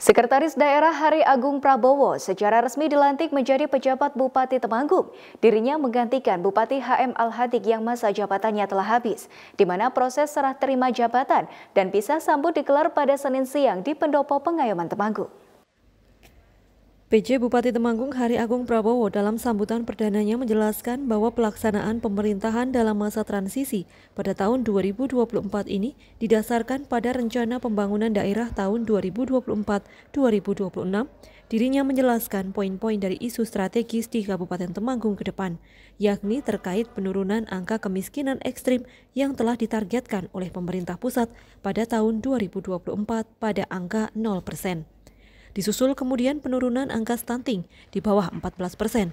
Sekretaris Daerah Hari Agung Prabowo secara resmi dilantik menjadi pejabat Bupati Temanggung. Dirinya menggantikan Bupati HM Al-Hatik yang masa jabatannya telah habis, di mana proses serah terima jabatan dan bisa sambut dikelar pada Senin siang di Pendopo Pengayoman Temanggung. PJ Bupati Temanggung Hari Agung Prabowo dalam sambutan perdananya menjelaskan bahwa pelaksanaan pemerintahan dalam masa transisi pada tahun 2024 ini didasarkan pada rencana pembangunan daerah tahun 2024-2026. Dirinya menjelaskan poin-poin dari isu strategis di Kabupaten Temanggung ke depan, yakni terkait penurunan angka kemiskinan ekstrim yang telah ditargetkan oleh pemerintah pusat pada tahun 2024 pada angka 0 persen. Disusul kemudian penurunan angka stunting di bawah 14 persen,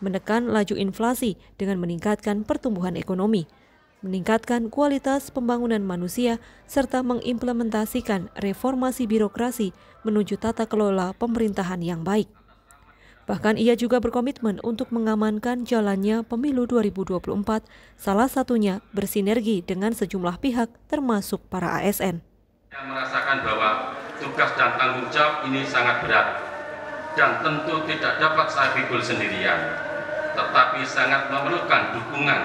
menekan laju inflasi dengan meningkatkan pertumbuhan ekonomi, meningkatkan kualitas pembangunan manusia, serta mengimplementasikan reformasi birokrasi menuju tata kelola pemerintahan yang baik. Bahkan ia juga berkomitmen untuk mengamankan jalannya pemilu 2024, salah satunya bersinergi dengan sejumlah pihak termasuk para ASN. Saya merasakan bahwa tugas dan tanggung jawab ini sangat berat dan tentu tidak dapat saya pikul sendirian tetapi sangat memerlukan dukungan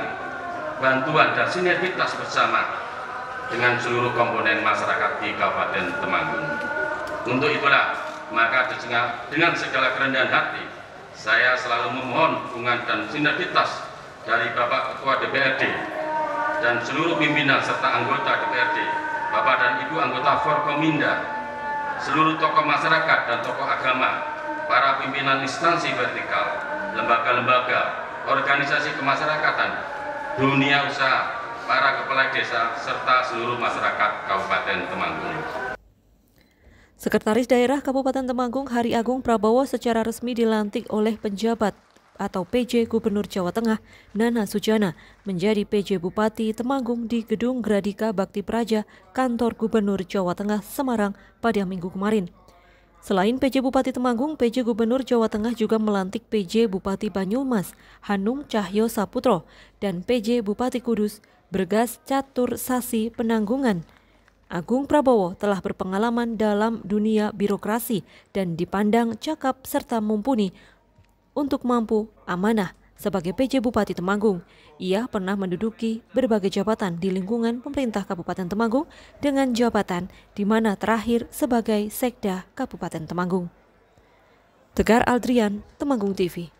bantuan dan sinergitas bersama dengan seluruh komponen masyarakat di Kabupaten Temanggung untuk itulah maka dengan segala kerendahan hati saya selalu memohon dukungan dan sinergitas dari Bapak Ketua DPRD dan seluruh pimpinan serta anggota DPRD Bapak dan Ibu anggota Forkominda seluruh tokoh masyarakat dan tokoh agama, para pimpinan instansi vertikal, lembaga-lembaga, organisasi kemasyarakatan, dunia usaha, para kepala desa, serta seluruh masyarakat Kabupaten Temanggung. Sekretaris Daerah Kabupaten Temanggung Hari Agung Prabowo secara resmi dilantik oleh penjabat atau PJ Gubernur Jawa Tengah Nana Sujana menjadi PJ Bupati Temanggung di Gedung Gradika Bakti Praja, Kantor Gubernur Jawa Tengah Semarang pada minggu kemarin. Selain PJ Bupati Temanggung, PJ Gubernur Jawa Tengah juga melantik PJ Bupati Banyumas, Hanum Cahyo Saputro, dan PJ Bupati Kudus, Bergas Catur Sasi Penanggungan. Agung Prabowo telah berpengalaman dalam dunia birokrasi dan dipandang cakap serta mumpuni untuk mampu amanah sebagai PJ Bupati Temanggung. Ia pernah menduduki berbagai jabatan di lingkungan pemerintah Kabupaten Temanggung dengan jabatan di mana terakhir sebagai Sekda Kabupaten Temanggung. Tegar Aldrian, Temanggung TV.